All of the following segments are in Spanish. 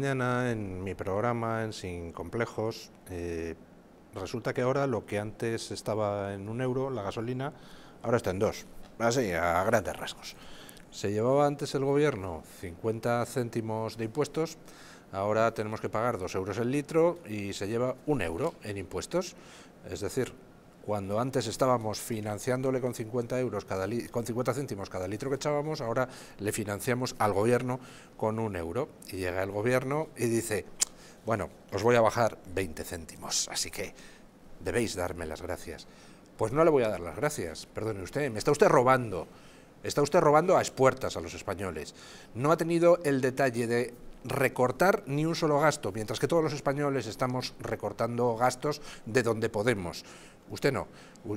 Mañana en mi programa, en Sin Complejos, eh, resulta que ahora lo que antes estaba en un euro, la gasolina, ahora está en dos, así, a grandes rasgos. Se llevaba antes el gobierno 50 céntimos de impuestos, ahora tenemos que pagar dos euros el litro y se lleva un euro en impuestos, es decir, cuando antes estábamos financiándole con 50 euros cada con 50 céntimos cada litro que echábamos, ahora le financiamos al gobierno con un euro. Y llega el gobierno y dice, bueno, os voy a bajar 20 céntimos, así que debéis darme las gracias. Pues no le voy a dar las gracias, perdone usted, me está usted robando. Está usted robando a expuertas a los españoles. No ha tenido el detalle de recortar ni un solo gasto, mientras que todos los españoles estamos recortando gastos de donde podemos. Usted no.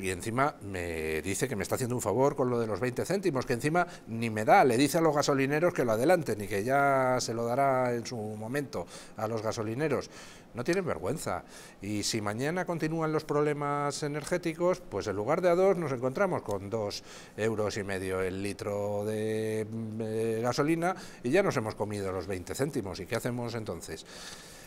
Y encima me dice que me está haciendo un favor con lo de los 20 céntimos, que encima ni me da. Le dice a los gasolineros que lo adelanten y que ya se lo dará en su momento a los gasolineros. No tienen vergüenza. Y si mañana continúan los problemas energéticos, pues en lugar de a dos nos encontramos con dos euros y medio el litro de gasolina y ya nos hemos comido los 20 céntimos. ¿Y qué hacemos entonces?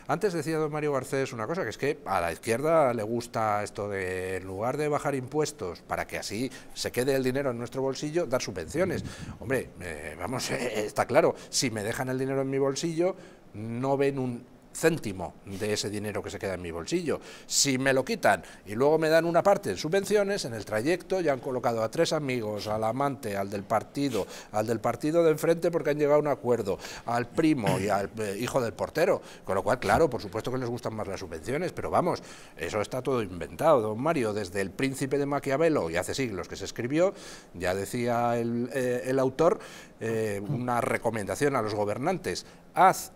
Antes decía don Mario Garcés una cosa, que es que a la izquierda le gusta esto de, en lugar de bajar impuestos para que así se quede el dinero en nuestro bolsillo, dar subvenciones. Hombre, eh, vamos, eh, está claro, si me dejan el dinero en mi bolsillo, no ven un céntimo de ese dinero que se queda en mi bolsillo. Si me lo quitan y luego me dan una parte en subvenciones, en el trayecto ya han colocado a tres amigos, al amante, al del partido, al del partido de enfrente porque han llegado a un acuerdo, al primo y al eh, hijo del portero. Con lo cual, claro, por supuesto que les gustan más las subvenciones, pero vamos, eso está todo inventado, don Mario. Desde el príncipe de Maquiavelo, y hace siglos que se escribió, ya decía el, eh, autor, eh, una recomendación a los gobernantes. Haz